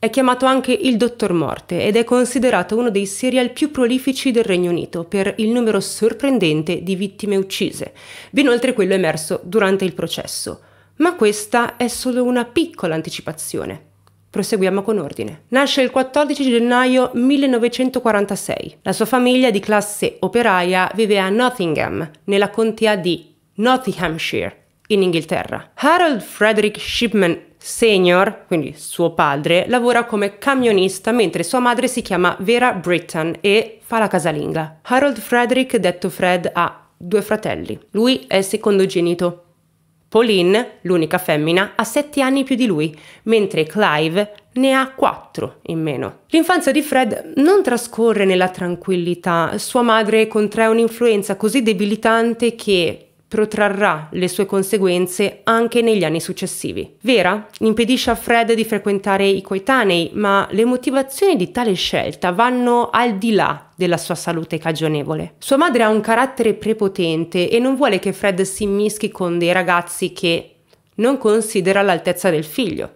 è chiamato anche il Dottor Morte ed è considerato uno dei serial più prolifici del Regno Unito per il numero sorprendente di vittime uccise, ben oltre quello emerso durante il processo. Ma questa è solo una piccola anticipazione. Proseguiamo con ordine. Nasce il 14 gennaio 1946. La sua famiglia di classe operaia vive a Nottingham, nella contea di Nottinghamshire, in Inghilterra. Harold Frederick Shipman Senior, quindi suo padre, lavora come camionista mentre sua madre si chiama Vera Britton e fa la casalinga. Harold Frederick, detto Fred, ha due fratelli. Lui è il secondogenito. Pauline, l'unica femmina, ha sette anni più di lui, mentre Clive ne ha quattro in meno. L'infanzia di Fred non trascorre nella tranquillità. Sua madre contrae un'influenza così debilitante che protrarrà le sue conseguenze anche negli anni successivi. Vera impedisce a Fred di frequentare i coetanei, ma le motivazioni di tale scelta vanno al di là della sua salute cagionevole. Sua madre ha un carattere prepotente e non vuole che Fred si mischi con dei ragazzi che non considera all'altezza del figlio,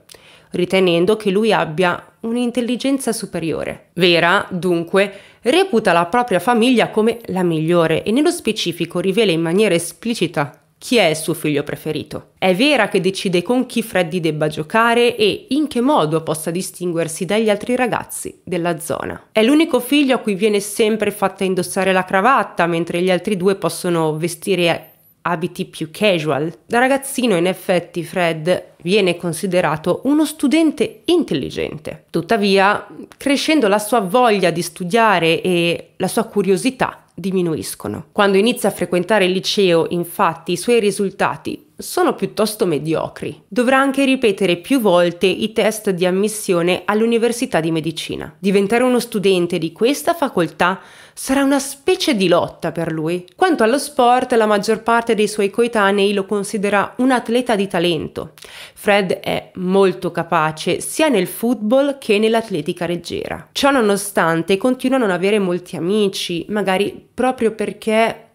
ritenendo che lui abbia un'intelligenza superiore. Vera, dunque, reputa la propria famiglia come la migliore e nello specifico rivela in maniera esplicita chi è il suo figlio preferito. È Vera che decide con chi Freddy debba giocare e in che modo possa distinguersi dagli altri ragazzi della zona. È l'unico figlio a cui viene sempre fatta indossare la cravatta, mentre gli altri due possono vestire abiti più casual. Da ragazzino in effetti Fred viene considerato uno studente intelligente. Tuttavia, crescendo la sua voglia di studiare e la sua curiosità diminuiscono. Quando inizia a frequentare il liceo, infatti, i suoi risultati sono piuttosto mediocri. Dovrà anche ripetere più volte i test di ammissione all'Università di Medicina. Diventare uno studente di questa facoltà sarà una specie di lotta per lui. Quanto allo sport, la maggior parte dei suoi coetanei lo considera un atleta di talento. Fred è molto capace sia nel football che nell'atletica leggera. Ciò nonostante continua a non avere molti amici, magari proprio perché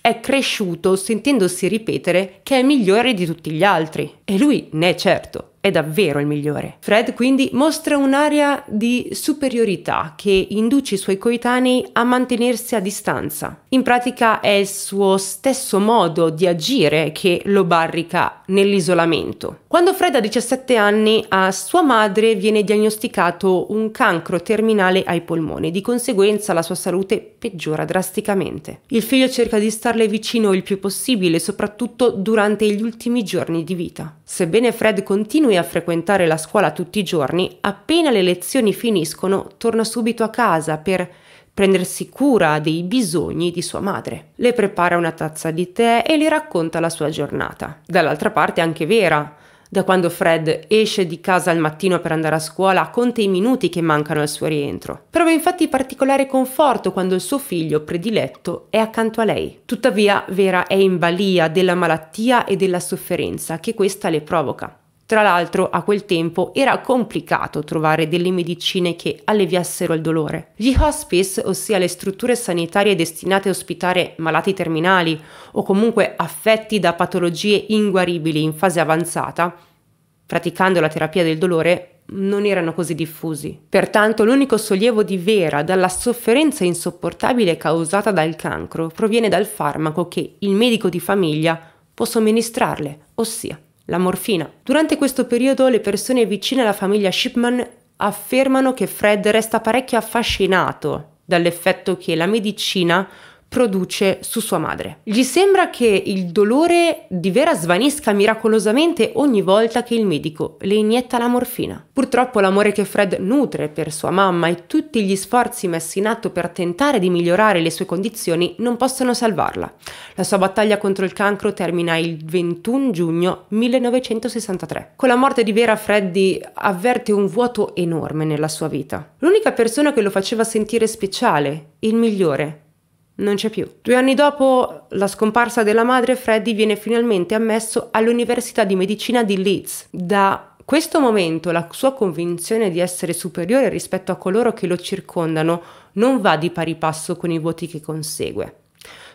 è cresciuto sentendosi ripetere che è migliore di tutti gli altri. E lui ne è certo, è davvero il migliore. Fred quindi mostra un'area di superiorità che induce i suoi coetanei a mantenersi a distanza. In pratica è il suo stesso modo di agire che lo barrica nell'isolamento. Quando Fred ha 17 anni, a sua madre viene diagnosticato un cancro terminale ai polmoni, di conseguenza la sua salute peggiora drasticamente. Il figlio cerca di starle vicino il più possibile, soprattutto durante gli ultimi giorni di vita. Sebbene Fred continui a frequentare la scuola tutti i giorni, appena le lezioni finiscono torna subito a casa per prendersi cura dei bisogni di sua madre. Le prepara una tazza di tè e le racconta la sua giornata. Dall'altra parte è anche Vera, da quando Fred esce di casa al mattino per andare a scuola, conta i minuti che mancano al suo rientro. Prova infatti particolare conforto quando il suo figlio prediletto è accanto a lei. Tuttavia, Vera è in balia della malattia e della sofferenza che questa le provoca. Tra l'altro a quel tempo era complicato trovare delle medicine che alleviassero il dolore. Gli hospice, ossia le strutture sanitarie destinate a ospitare malati terminali o comunque affetti da patologie inguaribili in fase avanzata, praticando la terapia del dolore, non erano così diffusi. Pertanto l'unico sollievo di Vera dalla sofferenza insopportabile causata dal cancro proviene dal farmaco che il medico di famiglia può somministrarle, ossia la morfina. Durante questo periodo le persone vicine alla famiglia Shipman affermano che Fred resta parecchio affascinato dall'effetto che la medicina produce su sua madre. Gli sembra che il dolore di Vera svanisca miracolosamente ogni volta che il medico le inietta la morfina. Purtroppo l'amore che Fred nutre per sua mamma e tutti gli sforzi messi in atto per tentare di migliorare le sue condizioni non possono salvarla. La sua battaglia contro il cancro termina il 21 giugno 1963. Con la morte di Vera Freddy avverte un vuoto enorme nella sua vita. L'unica persona che lo faceva sentire speciale, il migliore, non c'è più. Due anni dopo la scomparsa della madre, Freddy viene finalmente ammesso all'Università di Medicina di Leeds. Da questo momento la sua convinzione di essere superiore rispetto a coloro che lo circondano non va di pari passo con i voti che consegue.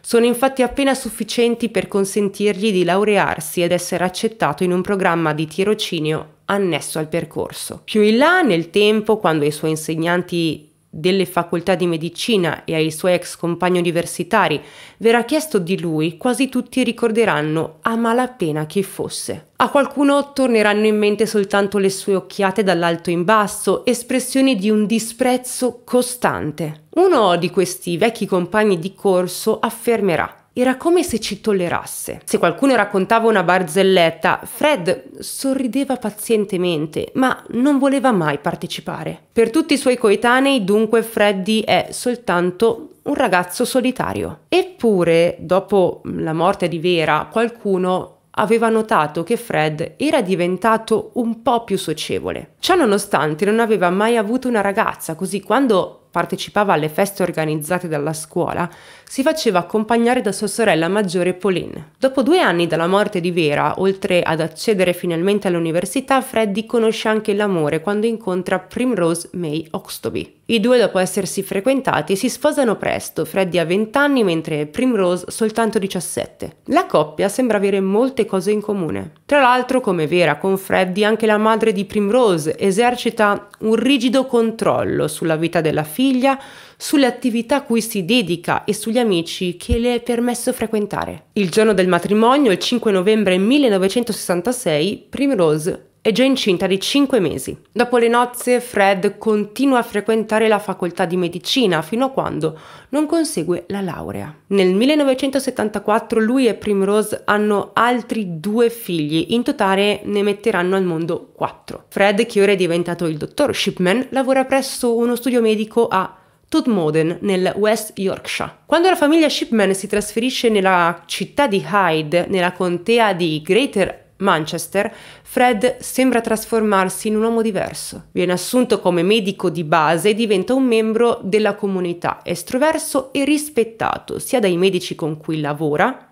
Sono infatti appena sufficienti per consentirgli di laurearsi ed essere accettato in un programma di tirocinio annesso al percorso. Più in là, nel tempo, quando i suoi insegnanti delle facoltà di medicina e ai suoi ex compagni universitari verrà chiesto di lui, quasi tutti ricorderanno a malapena chi fosse. A qualcuno torneranno in mente soltanto le sue occhiate dall'alto in basso, espressioni di un disprezzo costante. Uno di questi vecchi compagni di corso affermerà era come se ci tollerasse. Se qualcuno raccontava una barzelletta, Fred sorrideva pazientemente, ma non voleva mai partecipare. Per tutti i suoi coetanei, dunque, Freddy è soltanto un ragazzo solitario. Eppure, dopo la morte di Vera, qualcuno aveva notato che Fred era diventato un po' più socievole. Ciò nonostante non aveva mai avuto una ragazza, così quando partecipava alle feste organizzate dalla scuola, si faceva accompagnare da sua sorella maggiore Pauline. Dopo due anni dalla morte di Vera, oltre ad accedere finalmente all'università, Freddy conosce anche l'amore quando incontra Primrose May Oxtoby. I due, dopo essersi frequentati, si sposano presto, Freddy ha 20 anni mentre Primrose soltanto 17. La coppia sembra avere molte cose in comune. Tra l'altro, come Vera con Freddy, anche la madre di Primrose esercita un rigido controllo sulla vita della figlia figlia, sulle attività a cui si dedica e sugli amici che le è permesso frequentare. Il giorno del matrimonio, il 5 novembre 1966, Primrose è già incinta di 5 mesi. Dopo le nozze, Fred continua a frequentare la facoltà di medicina fino a quando non consegue la laurea. Nel 1974 lui e Primrose hanno altri due figli, in totale ne metteranno al mondo quattro. Fred, che ora è diventato il dottor Shipman, lavora presso uno studio medico a Todmoden nel West Yorkshire. Quando la famiglia Shipman si trasferisce nella città di Hyde, nella contea di Greater Manchester, Fred sembra trasformarsi in un uomo diverso. Viene assunto come medico di base e diventa un membro della comunità, estroverso e rispettato sia dai medici con cui lavora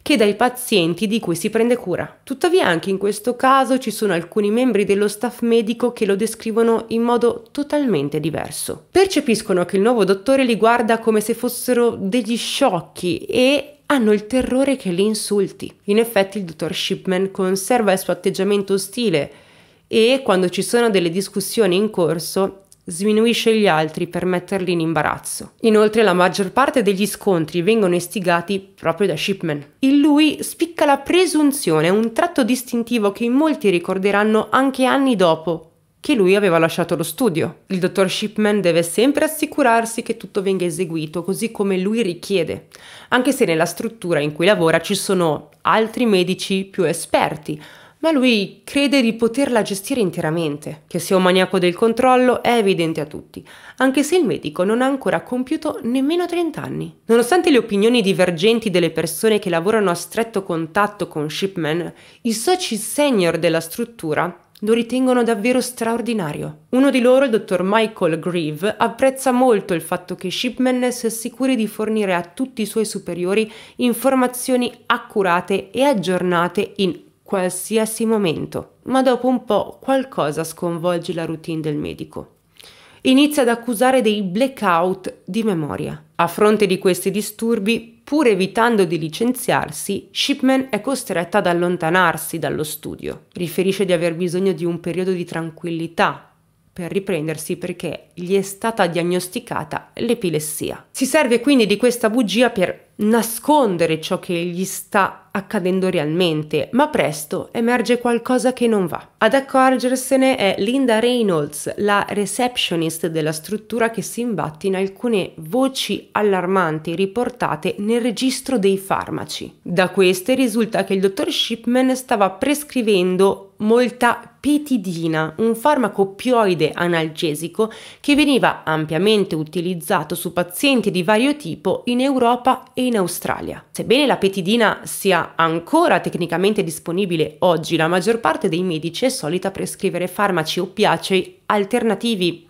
che dai pazienti di cui si prende cura. Tuttavia anche in questo caso ci sono alcuni membri dello staff medico che lo descrivono in modo totalmente diverso. Percepiscono che il nuovo dottore li guarda come se fossero degli sciocchi e hanno il terrore che li insulti. In effetti il dottor Shipman conserva il suo atteggiamento ostile e quando ci sono delle discussioni in corso sminuisce gli altri per metterli in imbarazzo. Inoltre la maggior parte degli scontri vengono istigati proprio da Shipman. In lui spicca la presunzione, un tratto distintivo che in molti ricorderanno anche anni dopo, che lui aveva lasciato lo studio. Il dottor Shipman deve sempre assicurarsi che tutto venga eseguito così come lui richiede, anche se nella struttura in cui lavora ci sono altri medici più esperti, ma lui crede di poterla gestire interamente. Che sia un maniaco del controllo è evidente a tutti, anche se il medico non ha ancora compiuto nemmeno 30 anni. Nonostante le opinioni divergenti delle persone che lavorano a stretto contatto con Shipman, i soci senior della struttura lo ritengono davvero straordinario. Uno di loro, il dottor Michael Grieve, apprezza molto il fatto che Shipman si assicuri di fornire a tutti i suoi superiori informazioni accurate e aggiornate in qualsiasi momento. Ma dopo un po' qualcosa sconvolge la routine del medico inizia ad accusare dei blackout di memoria. A fronte di questi disturbi, pur evitando di licenziarsi, Shipman è costretta ad allontanarsi dallo studio. Riferisce di aver bisogno di un periodo di tranquillità per riprendersi perché gli è stata diagnosticata l'epilessia. Si serve quindi di questa bugia per nascondere ciò che gli sta accadendo realmente, ma presto emerge qualcosa che non va. Ad accorgersene è Linda Reynolds, la receptionist della struttura che si imbatte in alcune voci allarmanti riportate nel registro dei farmaci. Da queste risulta che il dottor Shipman stava prescrivendo moltapetidina, un farmaco opioide analgesico che veniva ampiamente utilizzato su pazienti di vario tipo in Europa e in Australia. Sebbene la petidina sia ancora tecnicamente disponibile oggi, la maggior parte dei medici è solita prescrivere farmaci oppiacei alternativi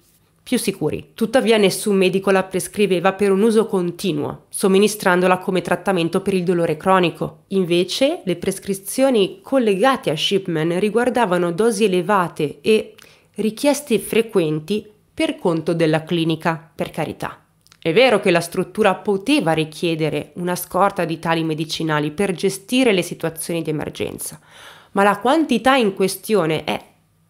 più sicuri. Tuttavia nessun medico la prescriveva per un uso continuo, somministrandola come trattamento per il dolore cronico. Invece le prescrizioni collegate a Shipman riguardavano dosi elevate e richieste frequenti per conto della clinica, per carità. È vero che la struttura poteva richiedere una scorta di tali medicinali per gestire le situazioni di emergenza, ma la quantità in questione è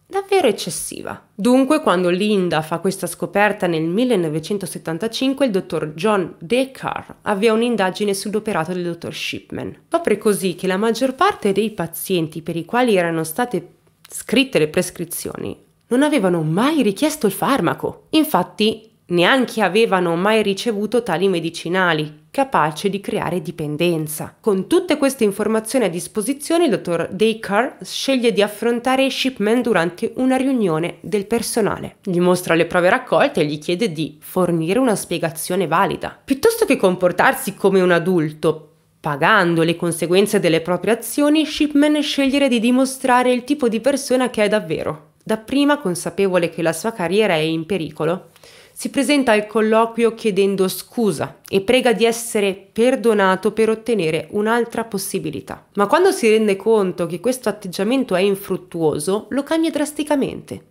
davvero eccessiva. Dunque, quando Linda fa questa scoperta nel 1975, il dottor John Dekar avvia un'indagine sull'operato del dottor Shipman. Scopre così che la maggior parte dei pazienti per i quali erano state scritte le prescrizioni non avevano mai richiesto il farmaco. Infatti, neanche avevano mai ricevuto tali medicinali capace di creare dipendenza. Con tutte queste informazioni a disposizione, il dottor Daycar sceglie di affrontare Shipman durante una riunione del personale. Gli mostra le prove raccolte e gli chiede di fornire una spiegazione valida. Piuttosto che comportarsi come un adulto, Pagando le conseguenze delle proprie azioni, Shipman sceglie di dimostrare il tipo di persona che è davvero, dapprima consapevole che la sua carriera è in pericolo, si presenta al colloquio chiedendo scusa e prega di essere perdonato per ottenere un'altra possibilità. Ma quando si rende conto che questo atteggiamento è infruttuoso, lo cambia drasticamente.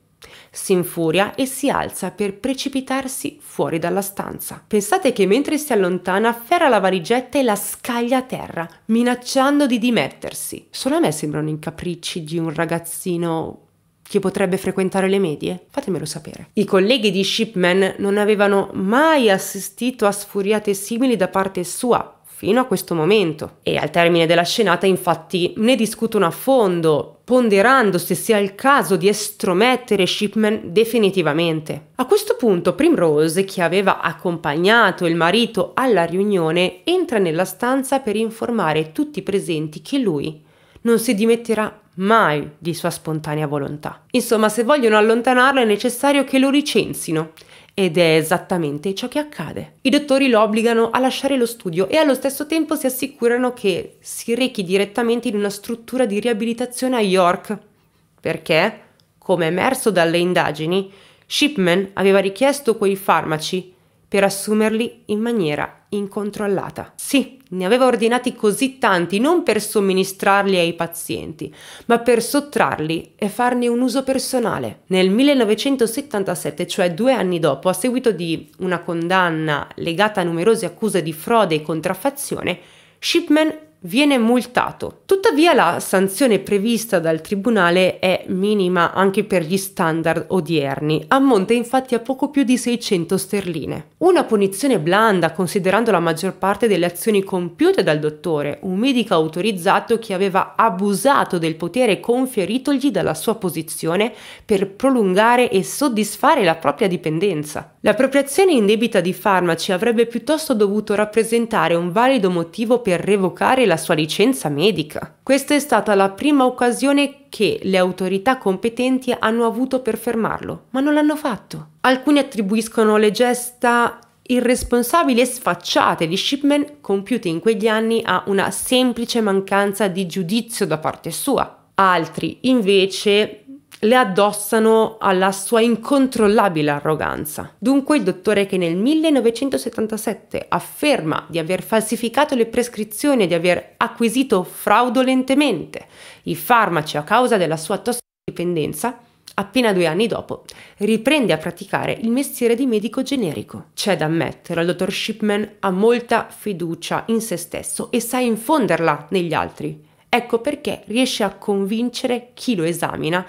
Si infuria e si alza per precipitarsi fuori dalla stanza. Pensate che mentre si allontana afferra la valigetta e la scaglia a terra, minacciando di dimettersi. Solo a me sembrano i capricci di un ragazzino che potrebbe frequentare le medie? Fatemelo sapere. I colleghi di Shipman non avevano mai assistito a sfuriate simili da parte sua fino a questo momento e al termine della scenata infatti ne discutono a fondo, ponderando se sia il caso di estromettere Shipman definitivamente. A questo punto Primrose, che aveva accompagnato il marito alla riunione, entra nella stanza per informare tutti i presenti che lui non si dimetterà mai di sua spontanea volontà. Insomma, se vogliono allontanarlo è necessario che lo licenzino. Ed è esattamente ciò che accade. I dottori lo obbligano a lasciare lo studio e allo stesso tempo si assicurano che si rechi direttamente in una struttura di riabilitazione a York. Perché, come emerso dalle indagini, Shipman aveva richiesto quei farmaci per assumerli in maniera incontrollata. Sì, ne aveva ordinati così tanti non per somministrarli ai pazienti, ma per sottrarli e farne un uso personale. Nel 1977, cioè due anni dopo, a seguito di una condanna legata a numerose accuse di frode e contraffazione, Shipman viene multato. Tuttavia la sanzione prevista dal tribunale è minima anche per gli standard odierni, ammonta infatti a poco più di 600 sterline. Una punizione blanda considerando la maggior parte delle azioni compiute dal dottore, un medico autorizzato che aveva abusato del potere conferitogli dalla sua posizione per prolungare e soddisfare la propria dipendenza. L'appropriazione indebita di farmaci avrebbe piuttosto dovuto rappresentare un valido motivo per revocare la sua licenza medica. Questa è stata la prima occasione che le autorità competenti hanno avuto per fermarlo, ma non l'hanno fatto. Alcuni attribuiscono le gesta irresponsabili e sfacciate di Shipman compiute in quegli anni a una semplice mancanza di giudizio da parte sua. Altri invece le addossano alla sua incontrollabile arroganza. Dunque il dottore che nel 1977 afferma di aver falsificato le prescrizioni e di aver acquisito fraudolentemente i farmaci a causa della sua tossicodipendenza, appena due anni dopo, riprende a praticare il mestiere di medico generico. C'è da ammettere, il dottor Shipman ha molta fiducia in se stesso e sa infonderla negli altri. Ecco perché riesce a convincere chi lo esamina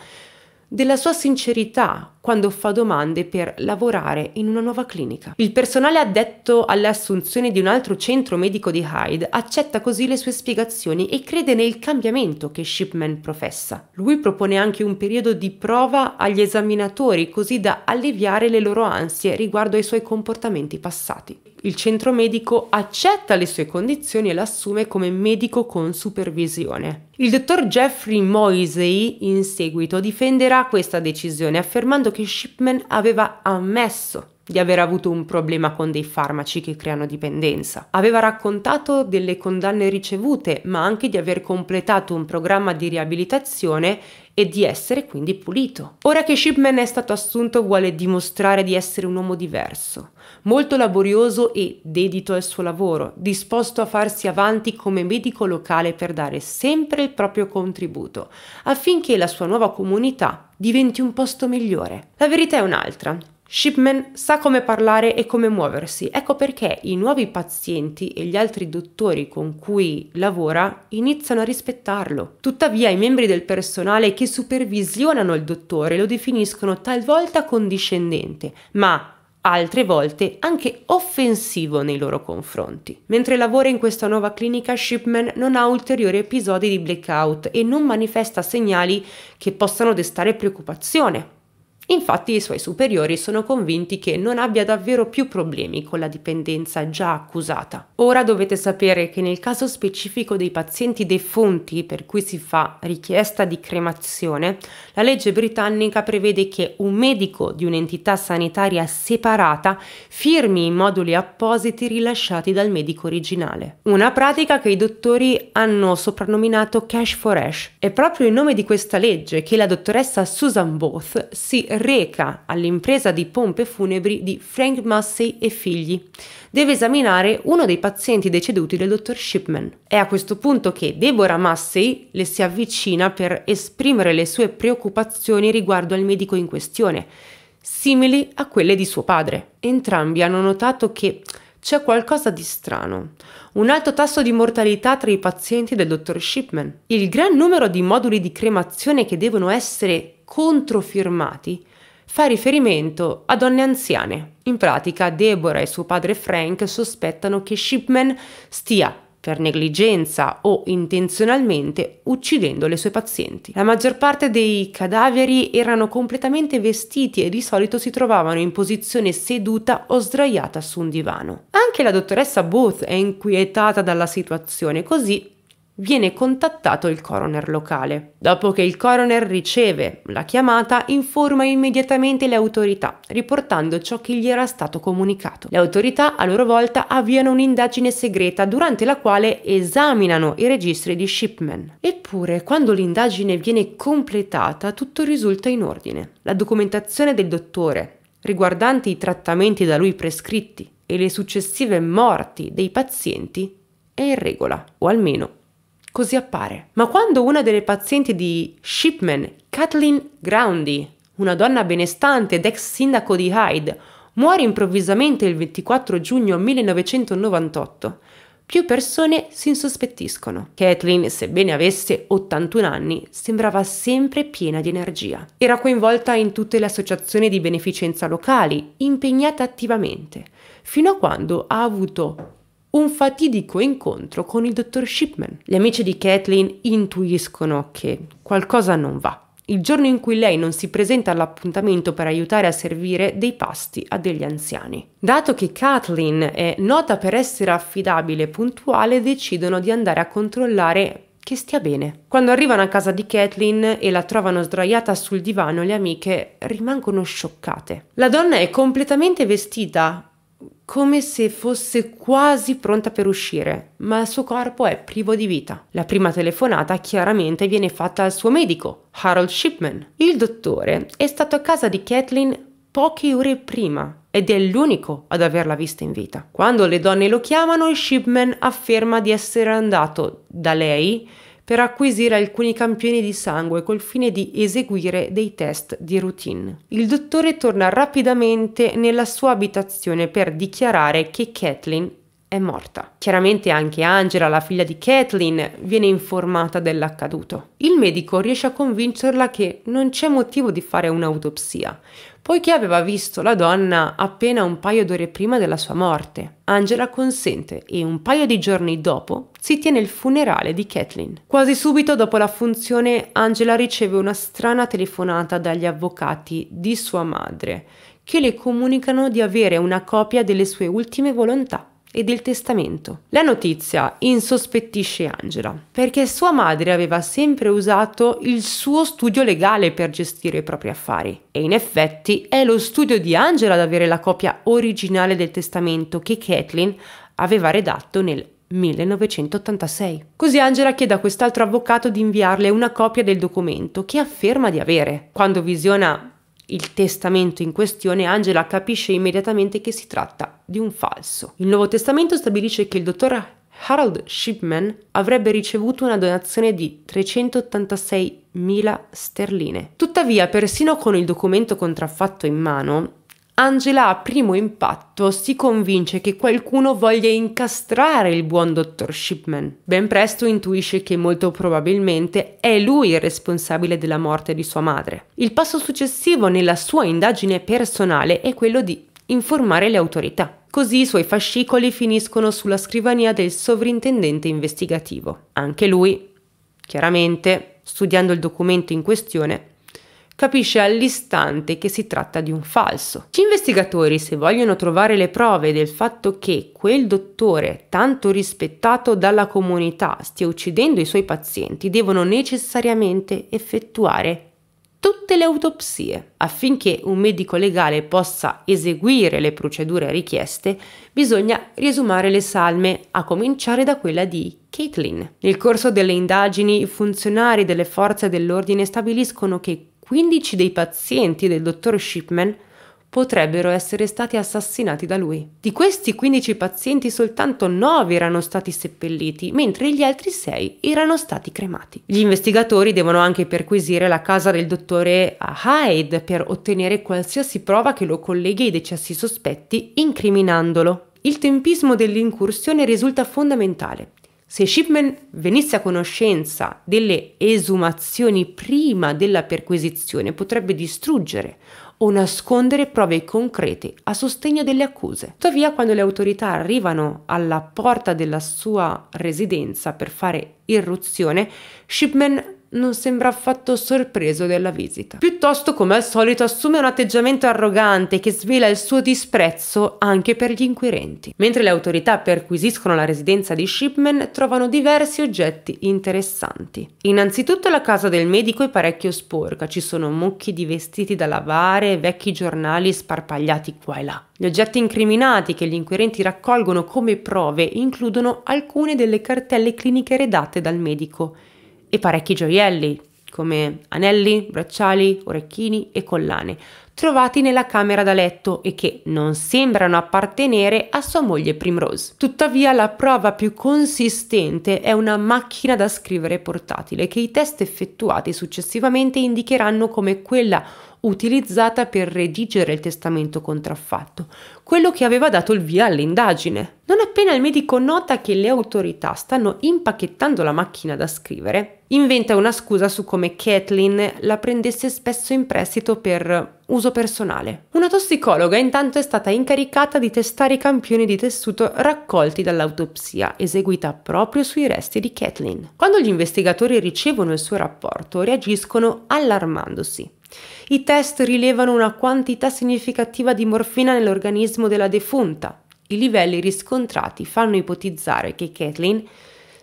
della sua sincerità quando fa domande per lavorare in una nuova clinica. Il personale addetto alle assunzioni di un altro centro medico di Hyde accetta così le sue spiegazioni e crede nel cambiamento che Shipman professa. Lui propone anche un periodo di prova agli esaminatori così da alleviare le loro ansie riguardo ai suoi comportamenti passati il centro medico accetta le sue condizioni e l'assume come medico con supervisione. Il dottor Jeffrey Moisey in seguito difenderà questa decisione affermando che Shipman aveva ammesso di aver avuto un problema con dei farmaci che creano dipendenza. Aveva raccontato delle condanne ricevute, ma anche di aver completato un programma di riabilitazione e di essere quindi pulito. Ora che Shipman è stato assunto vuole dimostrare di essere un uomo diverso, molto laborioso e dedito al suo lavoro, disposto a farsi avanti come medico locale per dare sempre il proprio contributo, affinché la sua nuova comunità diventi un posto migliore. La verità è un'altra. Shipman sa come parlare e come muoversi, ecco perché i nuovi pazienti e gli altri dottori con cui lavora iniziano a rispettarlo. Tuttavia i membri del personale che supervisionano il dottore lo definiscono talvolta condiscendente, ma altre volte anche offensivo nei loro confronti. Mentre lavora in questa nuova clinica, Shipman non ha ulteriori episodi di blackout e non manifesta segnali che possano destare preoccupazione. Infatti i suoi superiori sono convinti che non abbia davvero più problemi con la dipendenza già accusata. Ora dovete sapere che nel caso specifico dei pazienti defunti per cui si fa richiesta di cremazione, la legge britannica prevede che un medico di un'entità sanitaria separata firmi i moduli appositi rilasciati dal medico originale. Una pratica che i dottori hanno soprannominato cash for ash. È proprio in nome di questa legge che la dottoressa Susan Booth si reca all'impresa di pompe funebri di Frank Massey e figli. Deve esaminare uno dei pazienti deceduti del dottor Shipman. È a questo punto che Deborah Massey le si avvicina per esprimere le sue preoccupazioni preoccupazioni riguardo al medico in questione, simili a quelle di suo padre. Entrambi hanno notato che c'è qualcosa di strano. Un alto tasso di mortalità tra i pazienti del dottor Shipman. Il gran numero di moduli di cremazione che devono essere controfirmati fa riferimento a donne anziane. In pratica, Deborah e suo padre Frank sospettano che Shipman stia per negligenza o intenzionalmente uccidendo le sue pazienti. La maggior parte dei cadaveri erano completamente vestiti e di solito si trovavano in posizione seduta o sdraiata su un divano. Anche la dottoressa Booth è inquietata dalla situazione, così viene contattato il coroner locale. Dopo che il coroner riceve la chiamata, informa immediatamente le autorità, riportando ciò che gli era stato comunicato. Le autorità a loro volta avviano un'indagine segreta durante la quale esaminano i registri di Shipman. Eppure, quando l'indagine viene completata, tutto risulta in ordine. La documentazione del dottore riguardante i trattamenti da lui prescritti e le successive morti dei pazienti è in regola, o almeno Così appare. Ma quando una delle pazienti di Shipman, Kathleen Groundy, una donna benestante ed ex sindaco di Hyde, muore improvvisamente il 24 giugno 1998, più persone si insospettiscono. Kathleen, sebbene avesse 81 anni, sembrava sempre piena di energia. Era coinvolta in tutte le associazioni di beneficenza locali, impegnata attivamente, fino a quando ha avuto un fatidico incontro con il dottor Shipman. Gli amici di Kathleen intuiscono che qualcosa non va. Il giorno in cui lei non si presenta all'appuntamento per aiutare a servire dei pasti a degli anziani. Dato che Kathleen è nota per essere affidabile e puntuale, decidono di andare a controllare che stia bene. Quando arrivano a casa di Kathleen e la trovano sdraiata sul divano, le amiche rimangono scioccate. La donna è completamente vestita come se fosse quasi pronta per uscire, ma il suo corpo è privo di vita. La prima telefonata chiaramente viene fatta al suo medico, Harold Shipman. Il dottore è stato a casa di Kathleen poche ore prima ed è l'unico ad averla vista in vita. Quando le donne lo chiamano, Shipman afferma di essere andato da lei per acquisire alcuni campioni di sangue col fine di eseguire dei test di routine. Il dottore torna rapidamente nella sua abitazione per dichiarare che Kathleen è morta. Chiaramente anche Angela, la figlia di Kathleen, viene informata dell'accaduto. Il medico riesce a convincerla che non c'è motivo di fare un'autopsia, poiché aveva visto la donna appena un paio d'ore prima della sua morte. Angela consente e un paio di giorni dopo si tiene il funerale di Kathleen. Quasi subito dopo la funzione Angela riceve una strana telefonata dagli avvocati di sua madre che le comunicano di avere una copia delle sue ultime volontà e del testamento. La notizia insospettisce Angela, perché sua madre aveva sempre usato il suo studio legale per gestire i propri affari. E in effetti è lo studio di Angela ad avere la copia originale del testamento che Kathleen aveva redatto nel 1986. Così Angela chiede a quest'altro avvocato di inviarle una copia del documento che afferma di avere. Quando visiona il testamento in questione, Angela capisce immediatamente che si tratta di un falso. Il Nuovo Testamento stabilisce che il dottor Harold Shipman avrebbe ricevuto una donazione di 386.000 sterline. Tuttavia, persino con il documento contraffatto in mano, Angela a primo impatto si convince che qualcuno voglia incastrare il buon dottor Shipman. Ben presto intuisce che molto probabilmente è lui il responsabile della morte di sua madre. Il passo successivo nella sua indagine personale è quello di informare le autorità. Così i suoi fascicoli finiscono sulla scrivania del sovrintendente investigativo. Anche lui, chiaramente, studiando il documento in questione, capisce all'istante che si tratta di un falso. Gli investigatori, se vogliono trovare le prove del fatto che quel dottore, tanto rispettato dalla comunità, stia uccidendo i suoi pazienti, devono necessariamente effettuare tutte le autopsie. Affinché un medico legale possa eseguire le procedure richieste, bisogna riesumare le salme, a cominciare da quella di Caitlin. Nel corso delle indagini, i funzionari delle forze dell'ordine stabiliscono che 15 dei pazienti del dottor Shipman potrebbero essere stati assassinati da lui. Di questi 15 pazienti soltanto 9 erano stati seppelliti, mentre gli altri 6 erano stati cremati. Gli investigatori devono anche perquisire la casa del dottore Hyde per ottenere qualsiasi prova che lo colleghi ai decessi sospetti, incriminandolo. Il tempismo dell'incursione risulta fondamentale. Se Shipman venisse a conoscenza delle esumazioni prima della perquisizione, potrebbe distruggere o nascondere prove concrete a sostegno delle accuse. Tuttavia, quando le autorità arrivano alla porta della sua residenza per fare irruzione, Shipman non sembra affatto sorpreso della visita. Piuttosto, come al solito, assume un atteggiamento arrogante che svela il suo disprezzo anche per gli inquirenti. Mentre le autorità perquisiscono la residenza di Shipman, trovano diversi oggetti interessanti. Innanzitutto la casa del medico è parecchio sporca, ci sono mucchi di vestiti da lavare, e vecchi giornali sparpagliati qua e là. Gli oggetti incriminati che gli inquirenti raccolgono come prove includono alcune delle cartelle cliniche redatte dal medico e parecchi gioielli come anelli, bracciali, orecchini e collane, trovati nella camera da letto e che non sembrano appartenere a sua moglie Primrose. Tuttavia la prova più consistente è una macchina da scrivere portatile che i test effettuati successivamente indicheranno come quella utilizzata per redigere il testamento contraffatto, quello che aveva dato il via all'indagine. Non appena il medico nota che le autorità stanno impacchettando la macchina da scrivere, inventa una scusa su come Kathleen la prendesse spesso in prestito per uso personale. Una tossicologa intanto è stata incaricata di testare i campioni di tessuto raccolti dall'autopsia eseguita proprio sui resti di Kathleen. Quando gli investigatori ricevono il suo rapporto, reagiscono allarmandosi. I test rilevano una quantità significativa di morfina nell'organismo della defunta. I livelli riscontrati fanno ipotizzare che Kathleen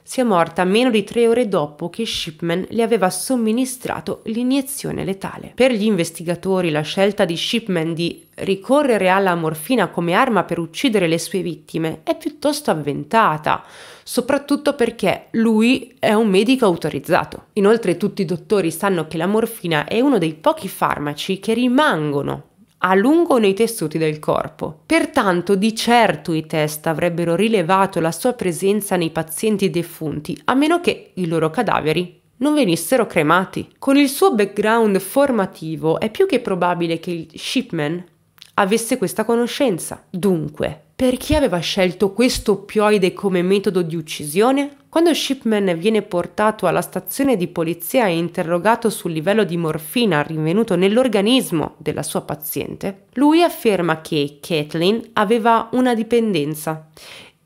sia morta meno di tre ore dopo che Shipman le aveva somministrato l'iniezione letale. Per gli investigatori la scelta di Shipman di ricorrere alla morfina come arma per uccidere le sue vittime è piuttosto avventata, soprattutto perché lui è un medico autorizzato. Inoltre tutti i dottori sanno che la morfina è uno dei pochi farmaci che rimangono a lungo nei tessuti del corpo. Pertanto di certo i test avrebbero rilevato la sua presenza nei pazienti defunti, a meno che i loro cadaveri non venissero cremati. Con il suo background formativo è più che probabile che il shipman avesse questa conoscenza. Dunque, per chi aveva scelto questo oppioide come metodo di uccisione? Quando Shipman viene portato alla stazione di polizia e interrogato sul livello di morfina rinvenuto nell'organismo della sua paziente, lui afferma che Kathleen aveva una dipendenza.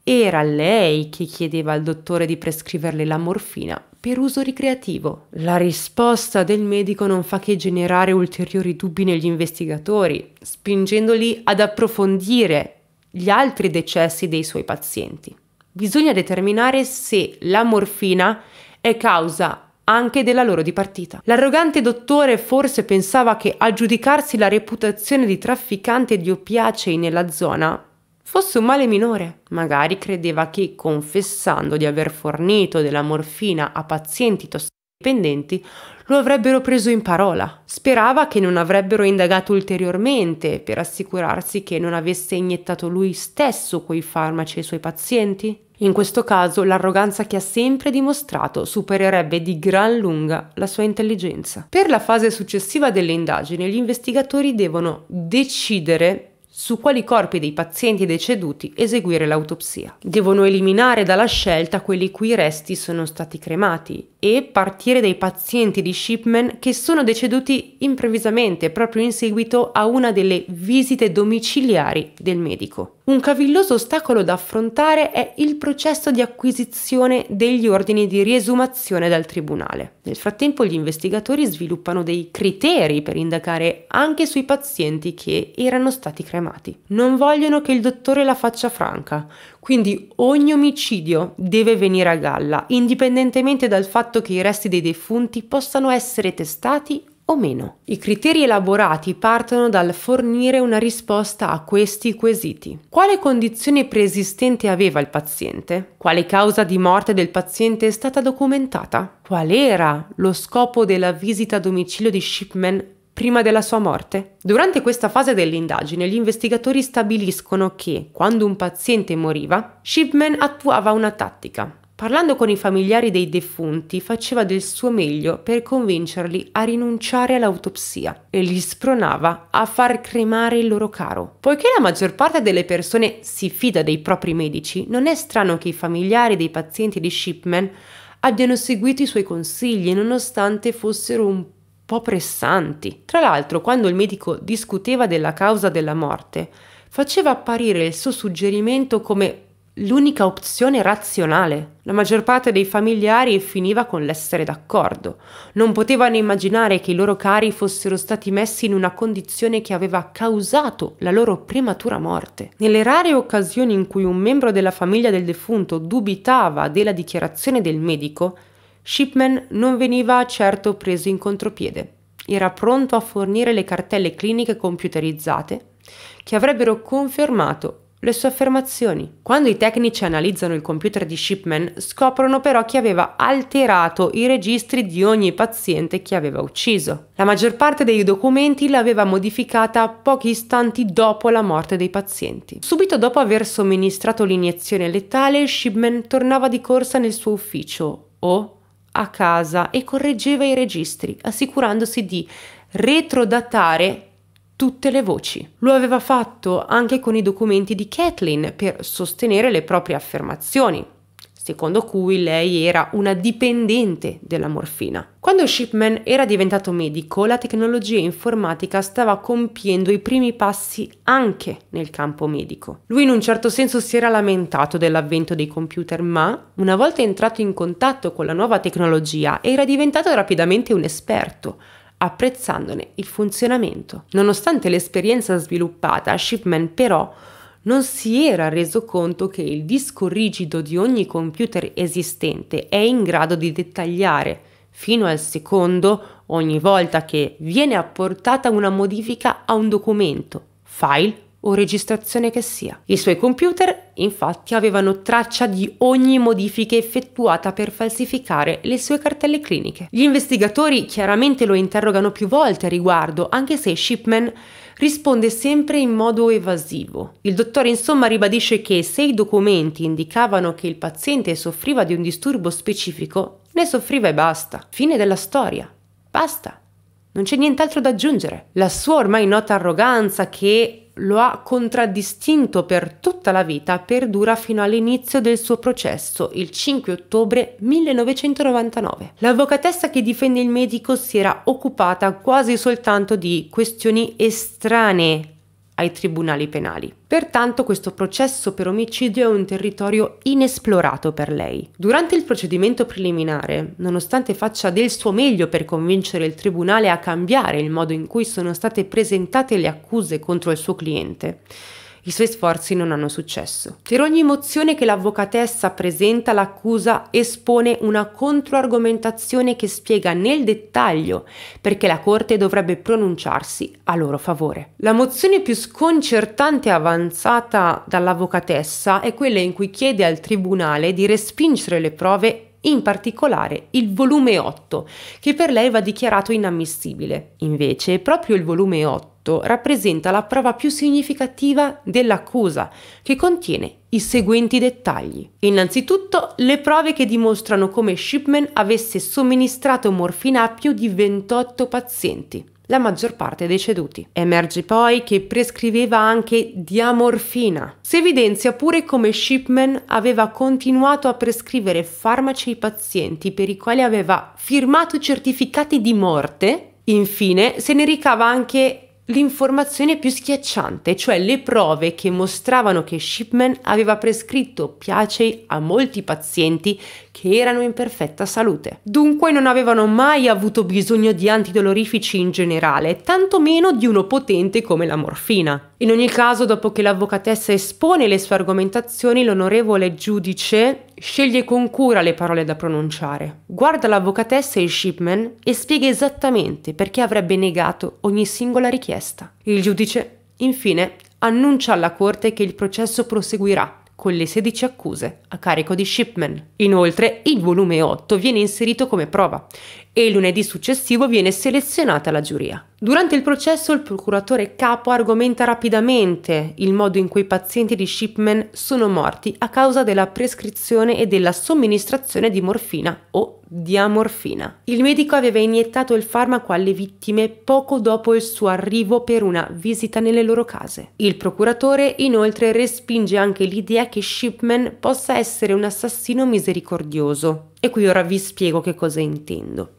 Era lei che chiedeva al dottore di prescriverle la morfina per uso ricreativo. La risposta del medico non fa che generare ulteriori dubbi negli investigatori, spingendoli ad approfondire gli altri decessi dei suoi pazienti. Bisogna determinare se la morfina è causa anche della loro dipartita. L'arrogante dottore forse pensava che aggiudicarsi la reputazione di trafficante di oppiacei nella zona fosse un male minore. Magari credeva che confessando di aver fornito della morfina a pazienti tossicomani dipendenti lo avrebbero preso in parola. Sperava che non avrebbero indagato ulteriormente per assicurarsi che non avesse iniettato lui stesso quei farmaci ai suoi pazienti. In questo caso l'arroganza che ha sempre dimostrato supererebbe di gran lunga la sua intelligenza. Per la fase successiva delle indagini gli investigatori devono decidere su quali corpi dei pazienti deceduti eseguire l'autopsia. Devono eliminare dalla scelta quelli cui resti sono stati cremati e partire dai pazienti di Shipman che sono deceduti improvvisamente proprio in seguito a una delle visite domiciliari del medico. Un cavilloso ostacolo da affrontare è il processo di acquisizione degli ordini di riesumazione dal tribunale. Nel frattempo gli investigatori sviluppano dei criteri per indagare anche sui pazienti che erano stati cremati. Non vogliono che il dottore la faccia franca, quindi ogni omicidio deve venire a galla, indipendentemente dal fatto fatto che i resti dei defunti possano essere testati o meno. I criteri elaborati partono dal fornire una risposta a questi quesiti. Quale condizione preesistente aveva il paziente? Quale causa di morte del paziente è stata documentata? Qual era lo scopo della visita a domicilio di Shipman prima della sua morte? Durante questa fase dell'indagine gli investigatori stabiliscono che, quando un paziente moriva, Shipman attuava una tattica. Parlando con i familiari dei defunti, faceva del suo meglio per convincerli a rinunciare all'autopsia e li spronava a far cremare il loro caro. Poiché la maggior parte delle persone si fida dei propri medici, non è strano che i familiari dei pazienti di Shipman abbiano seguito i suoi consigli nonostante fossero un po' pressanti. Tra l'altro, quando il medico discuteva della causa della morte, faceva apparire il suo suggerimento come l'unica opzione razionale. La maggior parte dei familiari finiva con l'essere d'accordo. Non potevano immaginare che i loro cari fossero stati messi in una condizione che aveva causato la loro prematura morte. Nelle rare occasioni in cui un membro della famiglia del defunto dubitava della dichiarazione del medico, Shipman non veniva certo preso in contropiede. Era pronto a fornire le cartelle cliniche computerizzate che avrebbero confermato le sue affermazioni. Quando i tecnici analizzano il computer di Shipman, scoprono però che aveva alterato i registri di ogni paziente che aveva ucciso. La maggior parte dei documenti l'aveva modificata pochi istanti dopo la morte dei pazienti. Subito dopo aver somministrato l'iniezione letale, Shipman tornava di corsa nel suo ufficio o a casa e correggeva i registri, assicurandosi di retrodatare tutte le voci. Lo aveva fatto anche con i documenti di Kathleen per sostenere le proprie affermazioni, secondo cui lei era una dipendente della morfina. Quando Shipman era diventato medico, la tecnologia informatica stava compiendo i primi passi anche nel campo medico. Lui in un certo senso si era lamentato dell'avvento dei computer, ma una volta entrato in contatto con la nuova tecnologia era diventato rapidamente un esperto apprezzandone il funzionamento. Nonostante l'esperienza sviluppata, Shipman però non si era reso conto che il disco rigido di ogni computer esistente è in grado di dettagliare fino al secondo ogni volta che viene apportata una modifica a un documento, file o registrazione che sia. I suoi computer infatti avevano traccia di ogni modifica effettuata per falsificare le sue cartelle cliniche. Gli investigatori chiaramente lo interrogano più volte a riguardo, anche se Shipman risponde sempre in modo evasivo. Il dottore insomma ribadisce che se i documenti indicavano che il paziente soffriva di un disturbo specifico, ne soffriva e basta. Fine della storia. Basta. Non c'è nient'altro da aggiungere. La sua ormai nota arroganza che lo ha contraddistinto per tutta la vita perdura fino all'inizio del suo processo, il 5 ottobre 1999. L'avvocatessa che difende il medico si era occupata quasi soltanto di questioni estranee ai tribunali penali. Pertanto questo processo per omicidio è un territorio inesplorato per lei. Durante il procedimento preliminare, nonostante faccia del suo meglio per convincere il tribunale a cambiare il modo in cui sono state presentate le accuse contro il suo cliente, i suoi sforzi non hanno successo. Per ogni mozione che l'avvocatessa presenta, l'accusa espone una controargomentazione che spiega nel dettaglio perché la Corte dovrebbe pronunciarsi a loro favore. La mozione più sconcertante avanzata dall'avvocatessa è quella in cui chiede al Tribunale di respingere le prove in particolare il volume 8, che per lei va dichiarato inammissibile. Invece, proprio il volume 8 atto rappresenta la prova più significativa dell'accusa, che contiene i seguenti dettagli. Innanzitutto, le prove che dimostrano come Shipman avesse somministrato morfina a più di 28 pazienti la maggior parte dei ceduti. Emerge poi che prescriveva anche diamorfina. Si evidenzia pure come Shipman aveva continuato a prescrivere farmaci ai pazienti per i quali aveva firmato certificati di morte. Infine se ne ricava anche l'informazione più schiacciante, cioè le prove che mostravano che Shipman aveva prescritto piacei a molti pazienti che erano in perfetta salute. Dunque non avevano mai avuto bisogno di antidolorifici in generale, tantomeno di uno potente come la morfina. In ogni caso, dopo che l'avvocatessa espone le sue argomentazioni, l'onorevole giudice sceglie con cura le parole da pronunciare. Guarda l'avvocatessa e il Shipman e spiega esattamente perché avrebbe negato ogni singola richiesta. Il giudice, infine, annuncia alla corte che il processo proseguirà con le 16 accuse a carico di Shipman. Inoltre, il volume 8 viene inserito come prova e il lunedì successivo viene selezionata la giuria. Durante il processo il procuratore capo argomenta rapidamente il modo in cui i pazienti di Shipman sono morti a causa della prescrizione e della somministrazione di morfina o diamorfina. Il medico aveva iniettato il farmaco alle vittime poco dopo il suo arrivo per una visita nelle loro case. Il procuratore inoltre respinge anche l'idea che Shipman possa essere un assassino misericordioso e qui ora vi spiego che cosa intendo.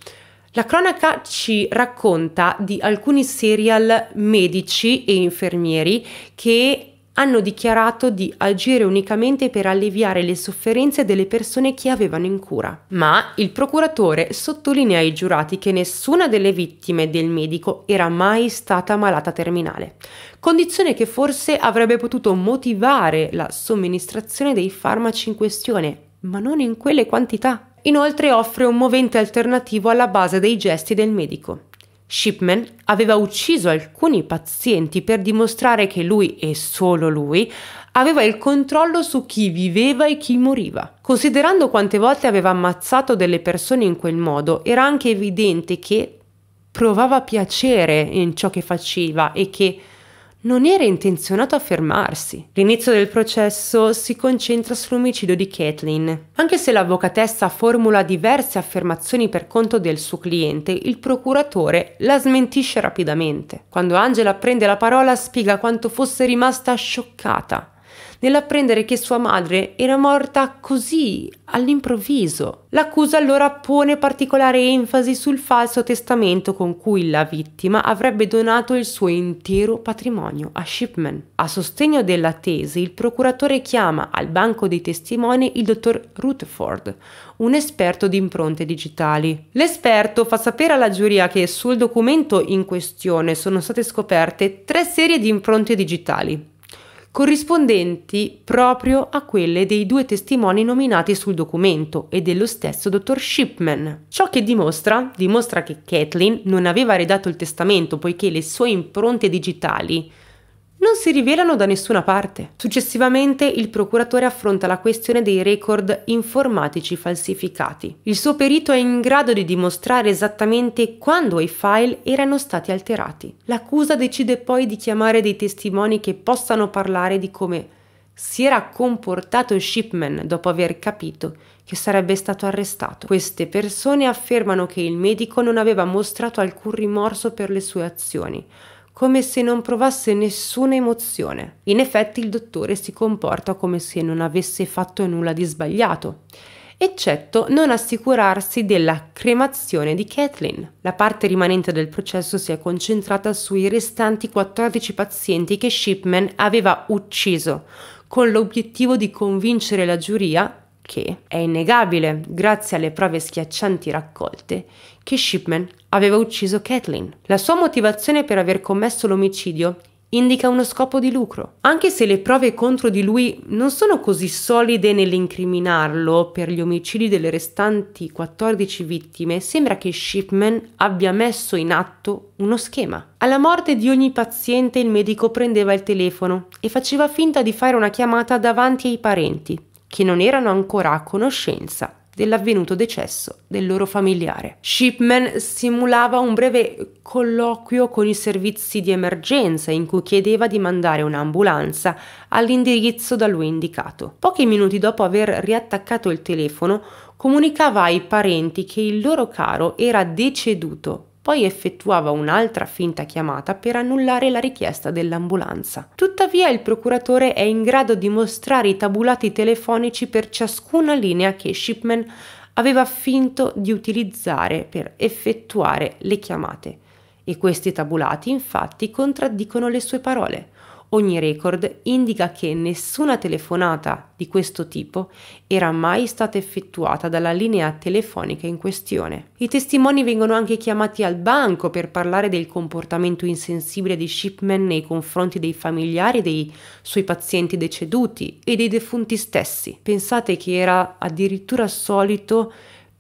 La cronaca ci racconta di alcuni serial medici e infermieri che hanno dichiarato di agire unicamente per alleviare le sofferenze delle persone che avevano in cura. Ma il procuratore sottolinea ai giurati che nessuna delle vittime del medico era mai stata malata terminale, condizione che forse avrebbe potuto motivare la somministrazione dei farmaci in questione, ma non in quelle quantità. Inoltre offre un movente alternativo alla base dei gesti del medico. Shipman aveva ucciso alcuni pazienti per dimostrare che lui e solo lui aveva il controllo su chi viveva e chi moriva. Considerando quante volte aveva ammazzato delle persone in quel modo, era anche evidente che provava piacere in ciò che faceva e che non era intenzionato a fermarsi. L'inizio del processo si concentra sull'omicidio di Kathleen. Anche se l'avvocatessa formula diverse affermazioni per conto del suo cliente, il procuratore la smentisce rapidamente. Quando Angela prende la parola spiega quanto fosse rimasta scioccata nell'apprendere che sua madre era morta così, all'improvviso. L'accusa allora pone particolare enfasi sul falso testamento con cui la vittima avrebbe donato il suo intero patrimonio a Shipman. A sostegno della tesi, il procuratore chiama al banco dei testimoni il dottor Rutherford, un esperto di impronte digitali. L'esperto fa sapere alla giuria che sul documento in questione sono state scoperte tre serie di impronte digitali, corrispondenti proprio a quelle dei due testimoni nominati sul documento e dello stesso dottor Shipman. Ciò che dimostra, dimostra che Kathleen non aveva redatto il testamento poiché le sue impronte digitali non si rivelano da nessuna parte. Successivamente il procuratore affronta la questione dei record informatici falsificati. Il suo perito è in grado di dimostrare esattamente quando i file erano stati alterati. L'accusa decide poi di chiamare dei testimoni che possano parlare di come si era comportato Shipman dopo aver capito che sarebbe stato arrestato. Queste persone affermano che il medico non aveva mostrato alcun rimorso per le sue azioni, come se non provasse nessuna emozione. In effetti il dottore si comporta come se non avesse fatto nulla di sbagliato, eccetto non assicurarsi della cremazione di Kathleen. La parte rimanente del processo si è concentrata sui restanti 14 pazienti che Shipman aveva ucciso, con l'obiettivo di convincere la giuria che è innegabile, grazie alle prove schiaccianti raccolte, che Shipman aveva ucciso Kathleen. La sua motivazione per aver commesso l'omicidio indica uno scopo di lucro. Anche se le prove contro di lui non sono così solide nell'incriminarlo per gli omicidi delle restanti 14 vittime, sembra che Shipman abbia messo in atto uno schema. Alla morte di ogni paziente il medico prendeva il telefono e faceva finta di fare una chiamata davanti ai parenti che non erano ancora a conoscenza dell'avvenuto decesso del loro familiare. Shipman simulava un breve colloquio con i servizi di emergenza in cui chiedeva di mandare un'ambulanza all'indirizzo da lui indicato. Pochi minuti dopo aver riattaccato il telefono, comunicava ai parenti che il loro caro era deceduto poi effettuava un'altra finta chiamata per annullare la richiesta dell'ambulanza. Tuttavia il procuratore è in grado di mostrare i tabulati telefonici per ciascuna linea che Shipman aveva finto di utilizzare per effettuare le chiamate. E questi tabulati infatti contraddicono le sue parole. Ogni record indica che nessuna telefonata di questo tipo era mai stata effettuata dalla linea telefonica in questione. I testimoni vengono anche chiamati al banco per parlare del comportamento insensibile di Shipman nei confronti dei familiari dei suoi pazienti deceduti e dei defunti stessi. Pensate che era addirittura solito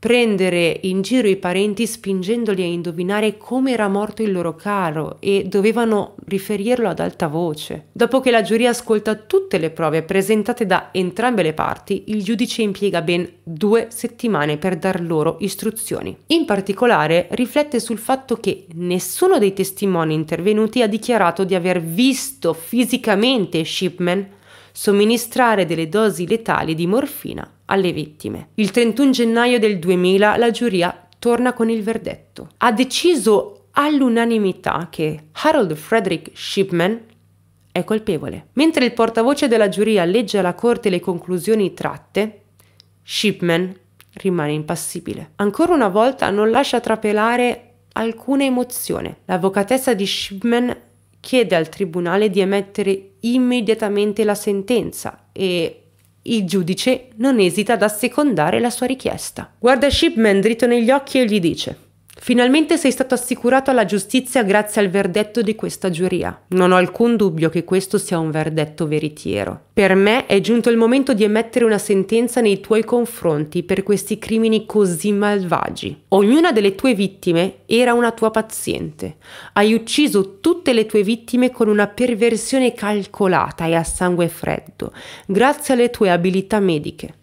prendere in giro i parenti spingendoli a indovinare come era morto il loro caro e dovevano riferirlo ad alta voce. Dopo che la giuria ascolta tutte le prove presentate da entrambe le parti, il giudice impiega ben due settimane per dar loro istruzioni. In particolare riflette sul fatto che nessuno dei testimoni intervenuti ha dichiarato di aver visto fisicamente Shipman somministrare delle dosi letali di morfina alle vittime. Il 31 gennaio del 2000 la giuria torna con il verdetto. Ha deciso all'unanimità che Harold Frederick Shipman è colpevole. Mentre il portavoce della giuria legge alla corte le conclusioni tratte, Shipman rimane impassibile. Ancora una volta non lascia trapelare alcuna emozione. L'avvocatessa di Shipman chiede al tribunale di emettere immediatamente la sentenza e il giudice non esita ad assecondare la sua richiesta. Guarda Shipman dritto negli occhi e gli dice Finalmente sei stato assicurato alla giustizia grazie al verdetto di questa giuria. Non ho alcun dubbio che questo sia un verdetto veritiero. Per me è giunto il momento di emettere una sentenza nei tuoi confronti per questi crimini così malvagi. Ognuna delle tue vittime era una tua paziente. Hai ucciso tutte le tue vittime con una perversione calcolata e a sangue freddo, grazie alle tue abilità mediche.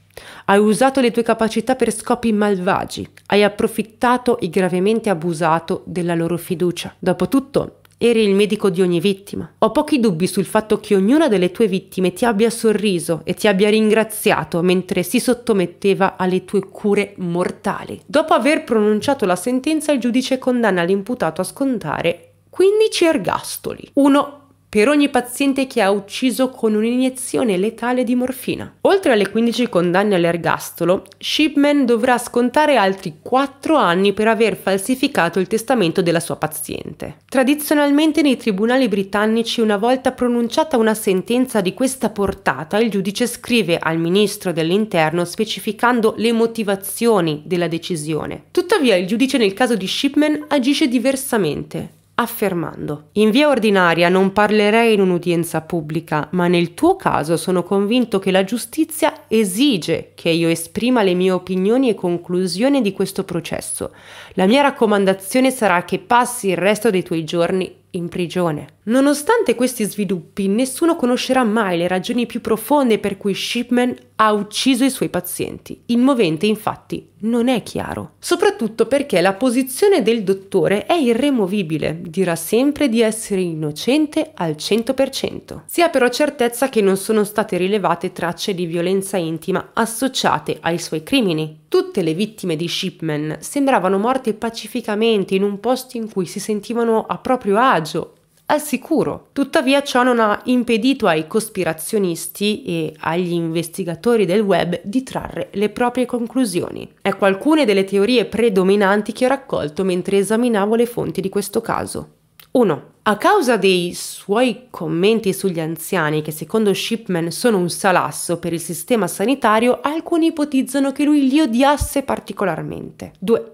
Hai usato le tue capacità per scopi malvagi, hai approfittato e gravemente abusato della loro fiducia. Dopotutto, eri il medico di ogni vittima. Ho pochi dubbi sul fatto che ognuna delle tue vittime ti abbia sorriso e ti abbia ringraziato mentre si sottometteva alle tue cure mortali. Dopo aver pronunciato la sentenza, il giudice condanna l'imputato a scontare 15 ergastoli, uno per ogni paziente che ha ucciso con un'iniezione letale di morfina. Oltre alle 15 condanne all'ergastolo, Shipman dovrà scontare altri 4 anni per aver falsificato il testamento della sua paziente. Tradizionalmente nei tribunali britannici, una volta pronunciata una sentenza di questa portata, il giudice scrive al ministro dell'interno specificando le motivazioni della decisione. Tuttavia il giudice nel caso di Shipman agisce diversamente affermando In via ordinaria non parlerei in un'udienza pubblica, ma nel tuo caso sono convinto che la giustizia esige che io esprima le mie opinioni e conclusioni di questo processo. La mia raccomandazione sarà che passi il resto dei tuoi giorni in prigione. Nonostante questi sviluppi, nessuno conoscerà mai le ragioni più profonde per cui Shipman ha ucciso i suoi pazienti. Il movente, infatti, non è chiaro. Soprattutto perché la posizione del dottore è irremovibile, dirà sempre di essere innocente al 100%. Si ha però certezza che non sono state rilevate tracce di violenza intima associate ai suoi crimini. Tutte le vittime di Shipman sembravano morte pacificamente in un posto in cui si sentivano a proprio agio, al sicuro. Tuttavia ciò non ha impedito ai cospirazionisti e agli investigatori del web di trarre le proprie conclusioni. Ecco alcune delle teorie predominanti che ho raccolto mentre esaminavo le fonti di questo caso. 1. A causa dei suoi commenti sugli anziani, che secondo Shipman sono un salasso per il sistema sanitario, alcuni ipotizzano che lui li odiasse particolarmente. 2.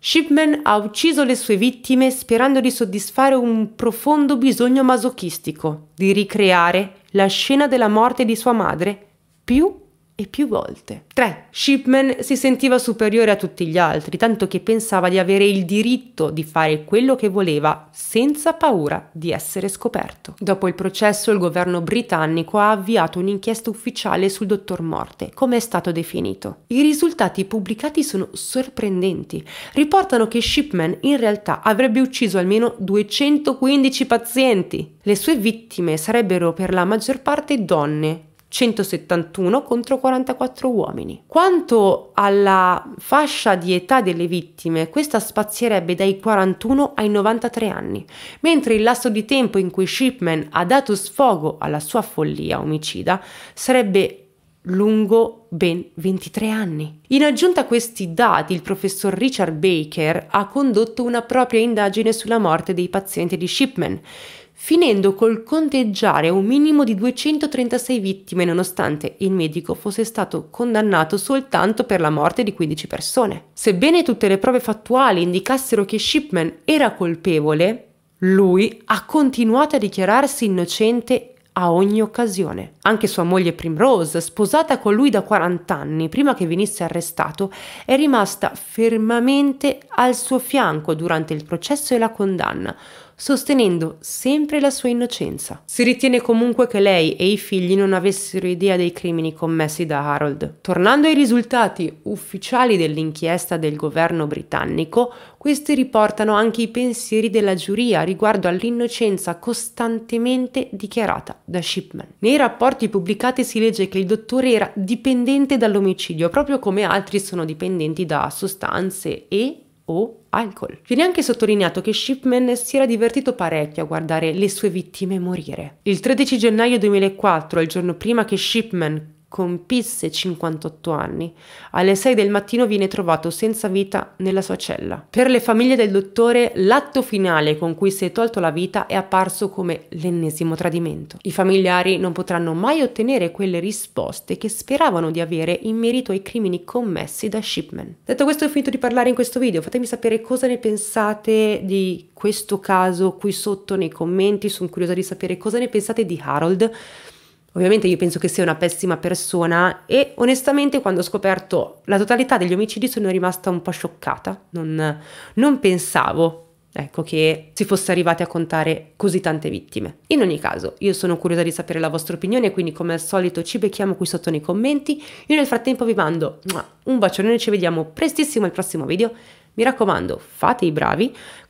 Shipman ha ucciso le sue vittime sperando di soddisfare un profondo bisogno masochistico, di ricreare la scena della morte di sua madre più e più volte. 3. Shipman si sentiva superiore a tutti gli altri, tanto che pensava di avere il diritto di fare quello che voleva senza paura di essere scoperto. Dopo il processo, il governo britannico ha avviato un'inchiesta ufficiale sul dottor Morte, come è stato definito. I risultati pubblicati sono sorprendenti. Riportano che Shipman in realtà avrebbe ucciso almeno 215 pazienti. Le sue vittime sarebbero per la maggior parte donne, 171 contro 44 uomini. Quanto alla fascia di età delle vittime, questa spazierebbe dai 41 ai 93 anni, mentre il lasso di tempo in cui Shipman ha dato sfogo alla sua follia omicida sarebbe lungo ben 23 anni. In aggiunta a questi dati, il professor Richard Baker ha condotto una propria indagine sulla morte dei pazienti di Shipman, finendo col conteggiare un minimo di 236 vittime nonostante il medico fosse stato condannato soltanto per la morte di 15 persone. Sebbene tutte le prove fattuali indicassero che Shipman era colpevole, lui ha continuato a dichiararsi innocente a ogni occasione. Anche sua moglie Primrose, sposata con lui da 40 anni prima che venisse arrestato, è rimasta fermamente al suo fianco durante il processo e la condanna, sostenendo sempre la sua innocenza. Si ritiene comunque che lei e i figli non avessero idea dei crimini commessi da Harold. Tornando ai risultati ufficiali dell'inchiesta del governo britannico, questi riportano anche i pensieri della giuria riguardo all'innocenza costantemente dichiarata da Shipman. Nei rapporti pubblicati si legge che il dottore era dipendente dall'omicidio, proprio come altri sono dipendenti da sostanze e o alcol. Viene anche sottolineato che Shipman si era divertito parecchio a guardare le sue vittime morire. Il 13 gennaio 2004, il giorno prima che Shipman compisse 58 anni. Alle 6 del mattino viene trovato senza vita nella sua cella. Per le famiglie del dottore, l'atto finale con cui si è tolto la vita è apparso come l'ennesimo tradimento. I familiari non potranno mai ottenere quelle risposte che speravano di avere in merito ai crimini commessi da Shipman. Detto questo, ho finito di parlare in questo video. Fatemi sapere cosa ne pensate di questo caso qui sotto nei commenti. Sono curiosa di sapere cosa ne pensate di Harold. Ovviamente io penso che sia una pessima persona e onestamente quando ho scoperto la totalità degli omicidi sono rimasta un po' scioccata, non, non pensavo ecco, che si fosse arrivati a contare così tante vittime. In ogni caso, io sono curiosa di sapere la vostra opinione, quindi come al solito ci becchiamo qui sotto nei commenti. Io nel frattempo vi mando un bacione e ci vediamo prestissimo al prossimo video. Mi raccomando, fate i bravi,